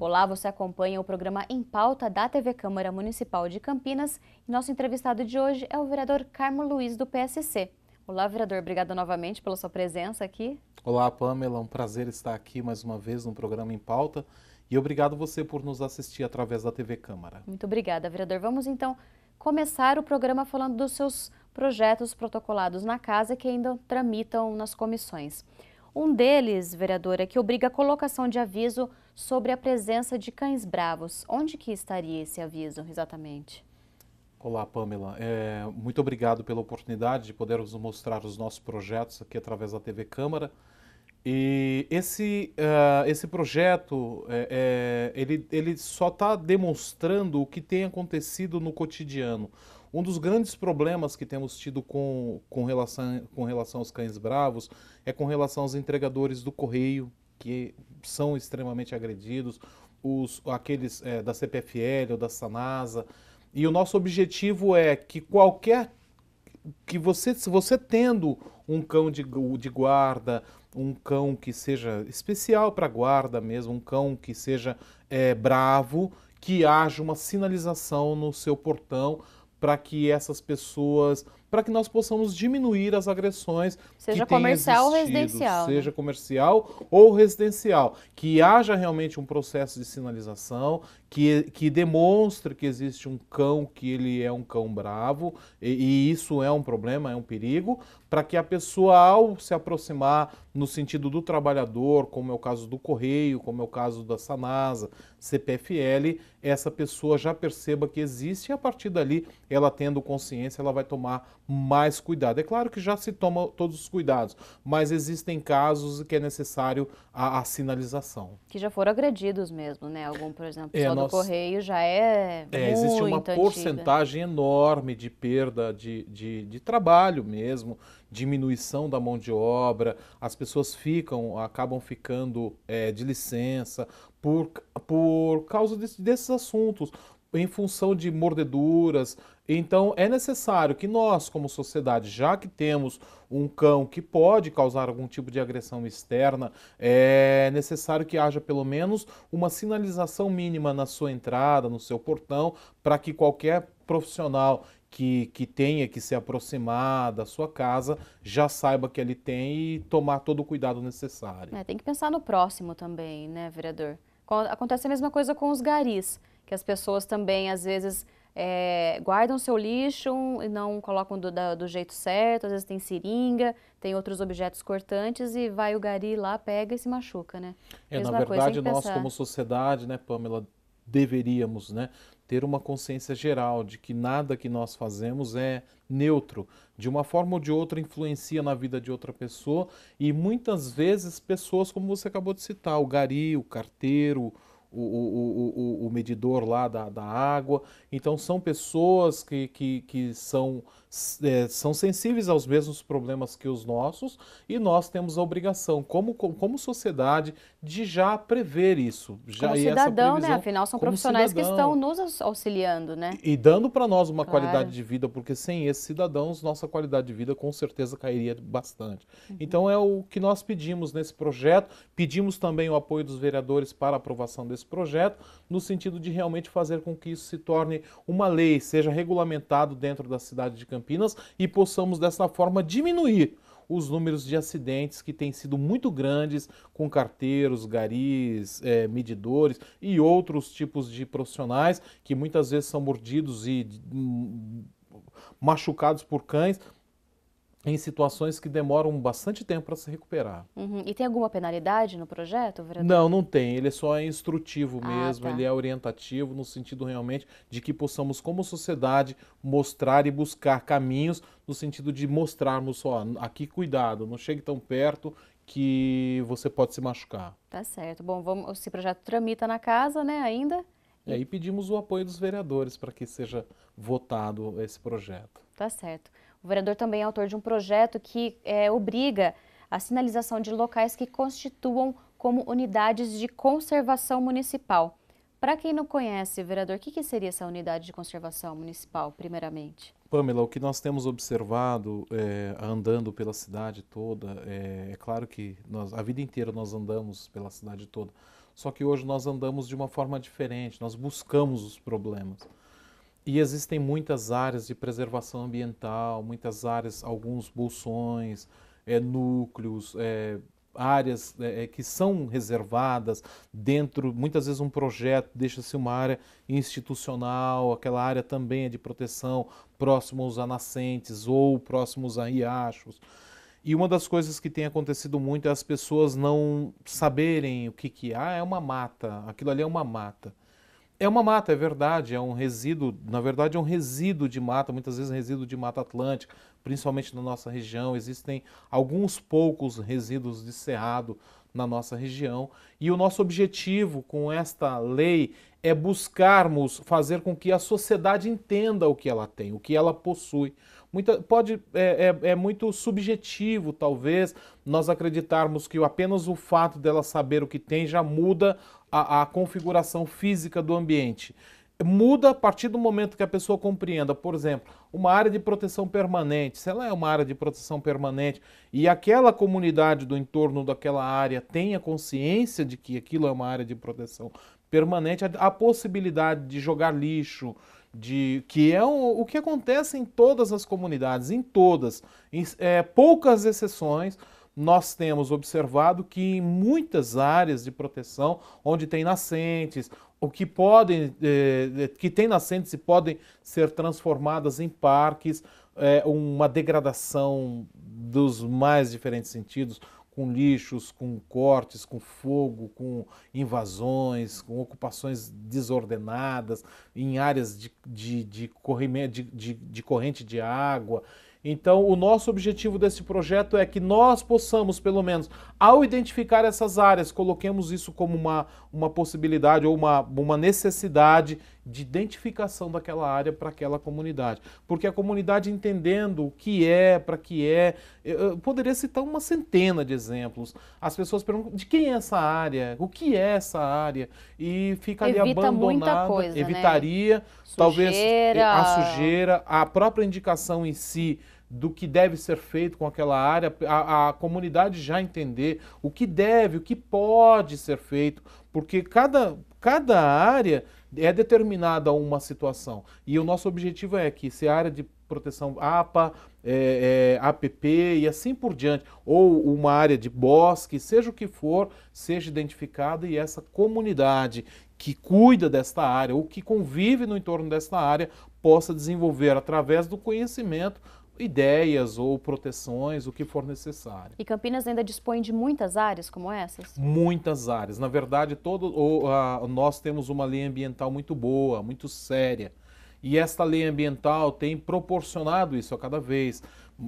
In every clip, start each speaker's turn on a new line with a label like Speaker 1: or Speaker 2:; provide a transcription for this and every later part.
Speaker 1: Olá, você acompanha o programa Em Pauta da TV Câmara Municipal de Campinas e nosso entrevistado de hoje é o vereador Carmo Luiz do PSC. Olá, vereador, obrigado novamente pela sua presença aqui.
Speaker 2: Olá, Pamela, é um prazer estar aqui mais uma vez no programa Em Pauta e obrigado você por nos assistir através da TV Câmara.
Speaker 1: Muito obrigada, vereador. Vamos então começar o programa falando dos seus projetos protocolados na casa que ainda tramitam nas comissões. Um deles, vereadora, é que obriga a colocação de aviso sobre a presença de cães bravos. Onde que estaria esse aviso exatamente?
Speaker 2: Olá, Pamela. É, muito obrigado pela oportunidade de podermos mostrar os nossos projetos aqui através da TV Câmara. E esse, uh, esse projeto, é, é, ele, ele só está demonstrando o que tem acontecido no cotidiano. Um dos grandes problemas que temos tido com, com, relação, com relação aos cães bravos é com relação aos entregadores do correio, que são extremamente agredidos, os, aqueles é, da CPFL ou da Sanasa. E o nosso objetivo é que qualquer que você, se você tendo um cão de, de guarda, um cão que seja especial para guarda mesmo, um cão que seja é, bravo, que haja uma sinalização no seu portão para que essas pessoas para que nós possamos diminuir as agressões. Seja comercial ou residencial. Né? Seja né? comercial ou residencial. Que haja realmente um processo de sinalização, que, que demonstre que existe um cão, que ele é um cão bravo, e, e isso é um problema, é um perigo, para que a pessoa, ao se aproximar no sentido do trabalhador, como é o caso do Correio, como é o caso da Sanasa, CPFL, essa pessoa já perceba que existe e a partir dali, ela tendo consciência, ela vai tomar mais cuidado. É claro que já se toma todos os cuidados, mas existem casos que é necessário a, a sinalização.
Speaker 1: Que já foram agredidos mesmo, né? Algum, por exemplo, é, pessoal é, nós... do correio já é. é existe uma antiga. Né? porcentagem
Speaker 2: enorme de perda de, de, de trabalho mesmo, diminuição da mão de obra, as pessoas ficam, acabam ficando é, de licença por, por causa desse, desses assuntos, em função de mordeduras, então é necessário que nós, como sociedade, já que temos um cão que pode causar algum tipo de agressão externa, é necessário que haja pelo menos uma sinalização mínima na sua entrada, no seu portão, para que qualquer profissional que, que tenha que se aproximar da sua casa já saiba que ele tem e tomar todo o cuidado necessário.
Speaker 1: É, tem que pensar no próximo também, né, vereador? Acontece a mesma coisa com os garis, que as pessoas também, às vezes, é, guardam seu lixo e não colocam do, da, do, jeito certo, às vezes tem seringa, tem outros objetos cortantes e vai o gari lá, pega e se machuca, né?
Speaker 2: É, na verdade, coisa, nós como sociedade, né, Pamela, deveríamos, né, ter uma consciência geral de que nada que nós fazemos é neutro. De uma forma ou de outra, influencia na vida de outra pessoa e muitas vezes pessoas, como você acabou de citar, o gari, o carteiro, o, o, o, o medidor lá da, da água. Então são pessoas que, que, que são é, são sensíveis aos mesmos problemas que os nossos e nós temos a obrigação, como, como sociedade, de já prever isso. Já, como cidadão, né? Afinal, são profissionais cidadão. que estão
Speaker 1: nos auxiliando, né?
Speaker 2: E, e dando para nós uma claro. qualidade de vida, porque sem esses cidadãos, nossa qualidade de vida com certeza cairia bastante. Uhum. Então, é o que nós pedimos nesse projeto. Pedimos também o apoio dos vereadores para a aprovação desse projeto, no sentido de realmente fazer com que isso se torne uma lei, seja regulamentado dentro da cidade de Campinas Campinas e possamos dessa forma diminuir os números de acidentes que têm sido muito grandes com carteiros, garis, é, medidores e outros tipos de profissionais que muitas vezes são mordidos e hum, machucados por cães em situações que demoram bastante tempo para se recuperar.
Speaker 1: Uhum. E tem alguma penalidade no projeto, vereador?
Speaker 2: Não, não tem. Ele é só é instrutivo ah, mesmo, ah, tá. ele é orientativo no sentido realmente de que possamos, como sociedade, mostrar e buscar caminhos no sentido de mostrarmos só aqui cuidado, não chegue tão perto que você pode se machucar.
Speaker 1: Tá certo. Bom, vamos, esse projeto tramita na casa, né, ainda?
Speaker 2: É, e aí pedimos o apoio dos vereadores para que seja votado esse projeto.
Speaker 1: Tá certo. O vereador também é autor de um projeto que é, obriga a sinalização de locais que constituam como unidades de conservação municipal. Para quem não conhece, vereador, o que, que, seria essa unidade de conservação municipal, primeiramente?
Speaker 2: Pamela, o que nós temos observado é, andando pela cidade toda, é, é claro que nós, a vida inteira nós andamos pela cidade toda, só que hoje nós andamos de uma forma diferente, nós buscamos os problemas. E existem muitas áreas de preservação ambiental, muitas áreas, alguns bolsões, é, núcleos, é, áreas é, é, que são reservadas dentro, muitas vezes um projeto deixa-se uma área institucional, aquela área também é de proteção, próximos a nascentes ou próximos a riachos. E uma das coisas que tem acontecido muito é as pessoas não saberem o que, que é. Ah, é uma mata, aquilo ali é uma mata. É uma mata, é verdade, é um resíduo, na verdade é um resíduo de mata, muitas vezes resíduo de mata atlântica, principalmente na nossa região, existem alguns poucos resíduos de cerrado na nossa região, e o nosso objetivo com esta lei é buscarmos fazer com que a sociedade entenda o que ela tem, o que ela possui. Muita, pode, é, é, é muito subjetivo, talvez, nós acreditarmos que apenas o fato dela saber o que tem já muda a, a configuração física do ambiente muda a partir do momento que a pessoa compreenda, por exemplo, uma área de proteção permanente. Se ela é uma área de proteção permanente e aquela comunidade do entorno daquela área tenha consciência de que aquilo é uma área de proteção permanente, a, possibilidade de jogar lixo, de que é o que acontece em todas as comunidades, em todas, em é, poucas exceções, nós temos observado que em muitas áreas de proteção, onde tem nascentes, o que podem, é, é, que tem nascentes e podem ser transformadas em parques, é, uma degradação dos mais diferentes sentidos, com lixos, com cortes, com fogo, com invasões, com ocupações desordenadas, em áreas de, de, de, de, de corrente de água. Então, o nosso objetivo desse projeto é que nós possamos, pelo menos, ao identificar essas áreas, coloquemos isso como uma, uma possibilidade ou uma, uma necessidade de identificação daquela área para aquela comunidade. Porque a comunidade entendendo o que é, para que é, eu poderia citar uma centena de exemplos. As pessoas perguntam de quem é essa área, o que é essa área, e fica Evita ali abandonada, muita coisa, né? evitaria, né? sujeira. talvez a sujeira, a própria indicação em si do que deve ser feito com aquela área, a, a, comunidade já entender o que deve, o que pode ser feito, porque cada Cada área é determinada uma situação. E o nosso objetivo é que se a área de proteção APA, é, é, APP e assim por diante, ou uma área de bosque, seja o que for, seja identificada e essa comunidade que cuida desta área ou que convive no entorno desta área possa desenvolver através do conhecimento ideias ou proteções, o que for necessário.
Speaker 1: E Campinas ainda dispõe de muitas áreas como essas?
Speaker 2: Muitas áreas. Na verdade, todo, ou, nós temos uma lei ambiental muito boa, muito séria. E esta lei ambiental tem proporcionado isso a cada vez.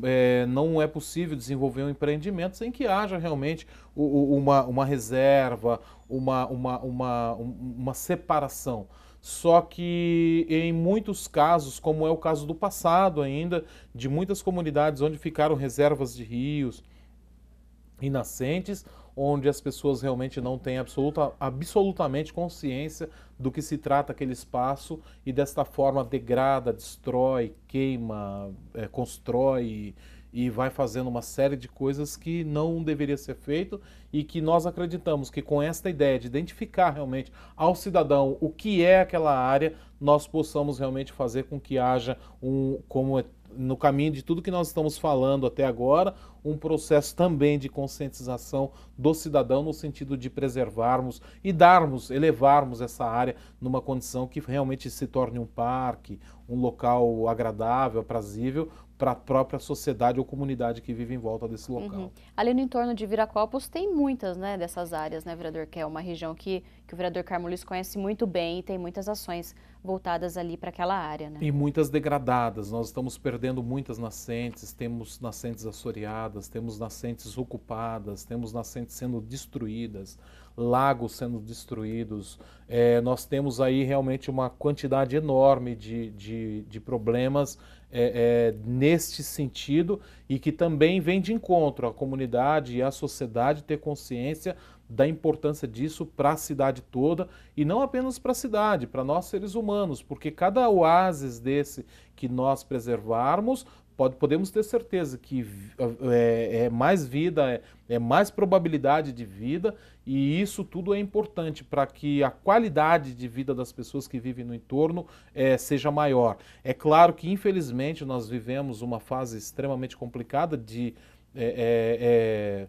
Speaker 2: É, não é possível desenvolver um empreendimento sem que haja realmente uma, uma reserva, uma, uma, uma, uma separação. Só que em muitos casos, como é o caso do passado ainda, de muitas comunidades onde ficaram reservas de rios e nascentes, onde as pessoas realmente não têm absoluta, absolutamente consciência do que se trata aquele espaço e desta forma degrada, destrói, queima, é, constrói e vai fazendo uma série de coisas que não deveria ser feito e que nós acreditamos que com esta ideia de identificar realmente ao cidadão o que é aquela área, nós possamos realmente fazer com que haja um, como é, no caminho de tudo que nós estamos falando até agora, um processo também de conscientização do cidadão no sentido de preservarmos e darmos, elevarmos essa área numa condição que realmente se torne um parque, um local agradável, aprazível, para a própria sociedade ou comunidade que vive em volta desse uhum. local. Uhum.
Speaker 1: Ali no entorno de Viracopos tem muitas né, dessas áreas, né, vereador? Que é uma região que, que o vereador Carmo Luiz conhece muito bem e tem muitas ações voltadas ali para aquela área, né? E
Speaker 2: muitas degradadas. Nós estamos perdendo muitas nascentes, temos nascentes assoreadas, temos nascentes ocupadas, temos nascentes sendo destruídas lagos sendo destruídos, é, nós temos aí realmente uma quantidade enorme de, de, de problemas é, é, neste sentido e que também vem de encontro à comunidade e à sociedade ter consciência da importância disso para a cidade toda e não apenas para a cidade, para nós seres humanos, porque cada oásis desse que nós preservarmos pode, podemos ter certeza que é, é mais vida, é, é, mais probabilidade de vida, e isso tudo é importante para que a qualidade de vida das pessoas que vivem no entorno é, seja maior. É claro que, infelizmente, nós vivemos uma fase extremamente complicada de é, é, é,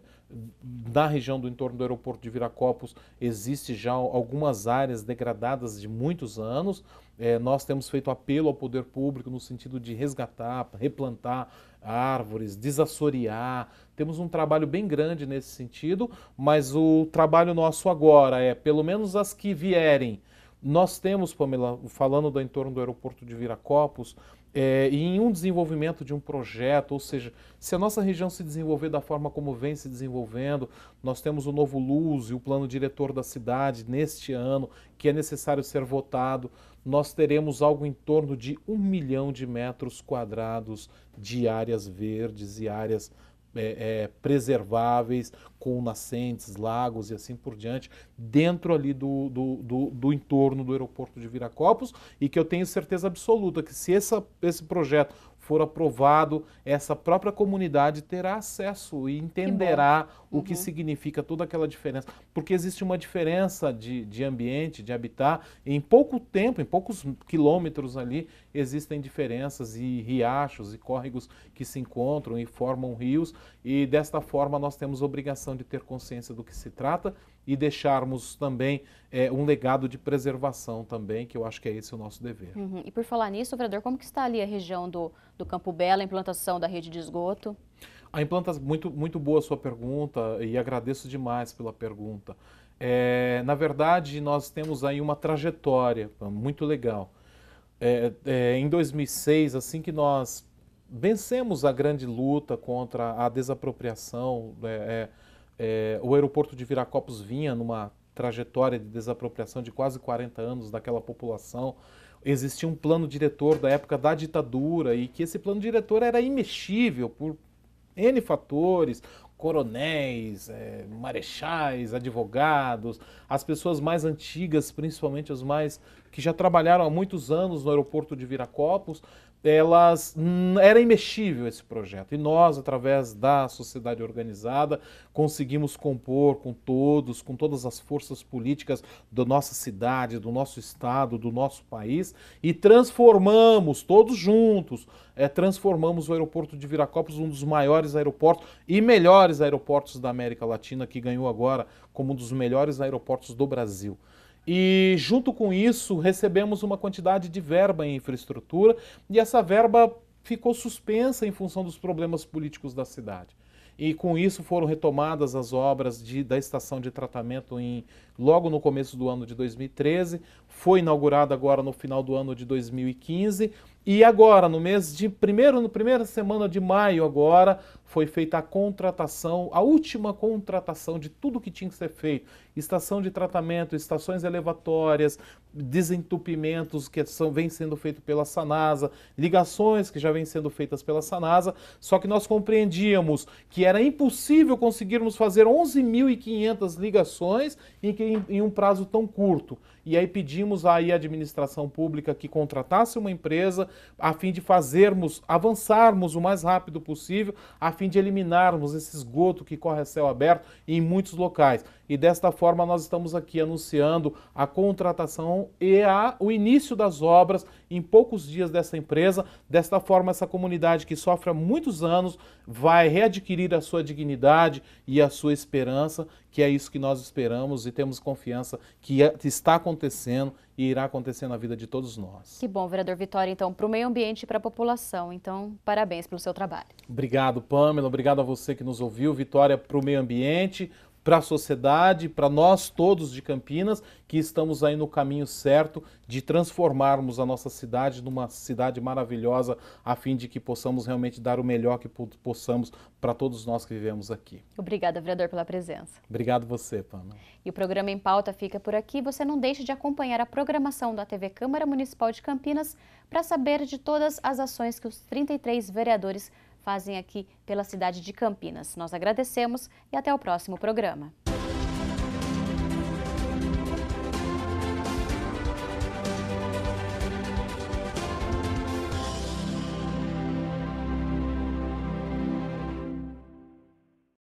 Speaker 2: na região do entorno do aeroporto de Viracopos existe já algumas áreas degradadas de muitos anos. É, nós temos feito apelo ao poder público no sentido de resgatar, replantar árvores, desassorear. Temos um trabalho bem grande nesse sentido, mas o trabalho nosso agora é, pelo menos as que vierem, nós temos, Pamela, falando do entorno do aeroporto de Viracopos, é, em um desenvolvimento de um projeto, ou seja, se a nossa região se desenvolver da forma como vem se desenvolvendo, nós temos o novo LUS e o plano diretor da cidade neste ano, que é necessário ser votado, nós teremos algo em torno de um milhão de metros quadrados de áreas verdes e áreas é, é, preserváveis, com nascentes, lagos e assim por diante, dentro ali do, do, do, do, entorno do aeroporto de Viracopos, e que eu tenho certeza absoluta que se essa, esse projeto for aprovado, essa própria comunidade terá acesso e entenderá que uhum. o que significa toda aquela diferença. Porque existe uma diferença de, de ambiente, de habitat, em pouco tempo, em poucos quilômetros ali, existem diferenças e riachos e córregos que se encontram e formam rios, e desta forma nós temos obrigação de ter consciência do que se trata e deixarmos também é, um legado de preservação também, que eu acho que é esse o nosso dever. Uhum. E
Speaker 1: por falar nisso, vereador, como que está ali a região do, do Campo Belo, a implantação da rede de esgoto?
Speaker 2: A implantação, muito, muito boa a sua pergunta e agradeço demais pela pergunta. É, na verdade, nós temos aí uma trajetória muito legal. É, é, em 2006, assim que nós vencemos a grande luta contra a desapropriação né, é, é, o aeroporto de Viracopos vinha numa trajetória de desapropriação de quase 40 anos daquela população. Existia um plano diretor da época da ditadura e que esse plano diretor era imexível por N fatores, coronéis, é, marechais, advogados, as pessoas mais antigas, principalmente as mais que já trabalharam há muitos anos no aeroporto de Viracopos, elas hum, era imexível esse projeto e nós através da sociedade organizada conseguimos compor com todos, com todas as forças políticas da nossa cidade, do nosso estado, do nosso país e transformamos todos juntos, é, transformamos o aeroporto de Viracopos um dos maiores aeroportos e melhores aeroportos da América Latina que ganhou agora como um dos melhores aeroportos do Brasil. E junto com isso, recebemos uma quantidade de verba em infraestrutura e essa verba ficou suspensa em função dos problemas políticos da cidade e com isso foram retomadas as obras de, da estação de tratamento em, logo no começo do ano de 2013 foi inaugurada agora no final do ano de 2015. E agora, no mês de primeiro, na primeira semana de maio agora, foi feita a contratação, a última contratação de tudo que tinha que ser feito. Estação de tratamento, estações elevatórias, desentupimentos que são, vem sendo feito pela Sanasa, ligações que já vêm sendo feitas pela Sanasa, só que nós compreendíamos que era impossível conseguirmos fazer 11.500 ligações em, em um prazo tão curto. E aí pedimos pedimos aí à administração pública que contratasse uma empresa a fim de fazermos, avançarmos o mais rápido possível, a fim de eliminarmos esse esgoto que corre a céu aberto em muitos locais. E desta forma nós estamos aqui anunciando a contratação e a, o início das obras em poucos dias dessa empresa. Desta forma, essa comunidade que sofre há muitos anos vai readquirir a sua dignidade e a sua esperança, que é isso que nós esperamos e temos confiança que é, está acontecendo e irá acontecer na vida de todos nós.
Speaker 1: Que bom, vereador Vitória, então, para o meio ambiente e para a população. Então, parabéns pelo seu trabalho.
Speaker 2: Obrigado, Pamela. Obrigado a você que nos ouviu. Vitória para o meio ambiente, para a sociedade, para nós todos de Campinas, que estamos aí no caminho certo de transformarmos a nossa cidade numa cidade maravilhosa, a fim de que possamos realmente dar o melhor que possamos para todos nós que vivemos aqui.
Speaker 1: Obrigada, vereador, pela presença.
Speaker 2: Obrigado você, Pamela.
Speaker 1: E o programa em pauta fica por aqui. Você não deixe de acompanhar a programação da TV Câmara Municipal de Campinas para saber de todas as ações que os 33 vereadores fazem aqui pela cidade de Campinas. Nós agradecemos e até o próximo programa.